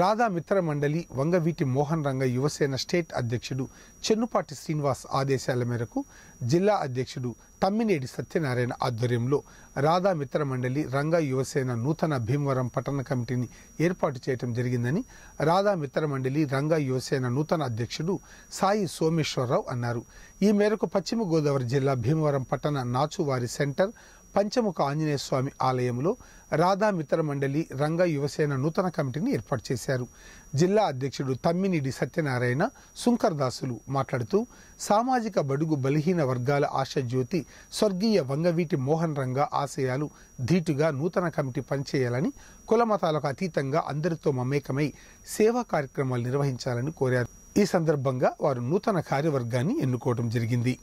రాధా మిత్రమండలి వంగవీటి మోహన్ రంగ యువసేన స్టేట్ అధ్యక్షుడు చెన్నుపాటి శ్రీనివాస్ ఆదేశాల మేరకు జిల్లా అధ్యక్షుడు తమ్మినేడి సత్యనారాయణ ఆధ్వర్యంలో రాధా మండలి రంగ యువసేన నూతన భీమవరం పట్టణ కమిటీని ఏర్పాటు చేయడం జరిగిందని రాధా మిత్రమండలి రంగ యువసేన నూతన అధ్యక్షుడు సాయి సోమేశ్వరరావు అన్నారు ఈ మేరకు పశ్చిమ గోదావరి జిల్లా భీమవరం పట్టణ నాచువారి సెంటర్ పంచముఖ ఆంజనేయ స్వామి ఆలయంలో రాధా మిత్ర మండలి రంగ యువసేన నూతన కమిటీని ఏర్పాటు చేశారు జిల్లా అధ్యక్షుడు తమ్మినిడి సత్యనారాయణ దాసులు మాట్లాడుతూ సామాజిక బడుగు బలహీన వర్గాల ఆశజ్యోతి స్వర్గీయ వంగవీటి మోహన్ రంగ ఆశయాలు ధీటుగా నూతన కమిటీ పనిచేయాలని కులమతాలకు అతీతంగా అందరితో మమేకమై సేవా కార్యక్రమాలు నిర్వహించాలని కోరారు ఈ సందర్భంగా వారు నూతన కార్యవర్గాన్ని ఎన్నుకోవడం జరిగింది